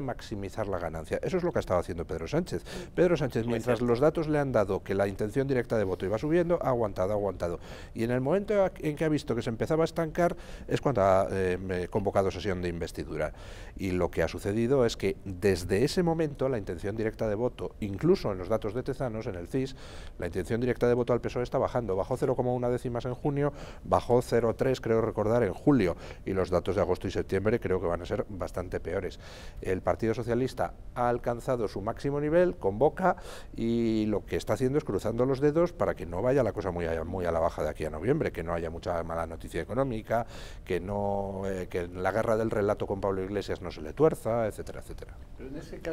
maximizar la ganancia. Eso es lo que ha estado haciendo Pedro Sánchez. Pedro Sánchez, mientras los datos le han dado que la intención directa de voto iba subiendo, ha aguantado, ha aguantado. Y en el momento en que ha visto que se empezaba a estancar, es cuando ha eh, eh, convocado sesión de investidura. Y lo que ha sucedido es que desde ese momento la intención directa de voto, incluso en los datos de Tezanos, en el CIS, la intención directa de voto al PSOE está bajando. Bajó 0,1 décimas en junio, bajó 0,3 creo recordar en julio. Y los datos de agosto y septiembre creo que van a ser bastante peores. El el Partido Socialista ha alcanzado su máximo nivel, convoca y lo que está haciendo es cruzando los dedos para que no vaya la cosa muy a, muy a la baja de aquí a noviembre, que no haya mucha mala noticia económica, que no eh, que la guerra del relato con Pablo Iglesias no se le tuerza, etcétera, etcétera.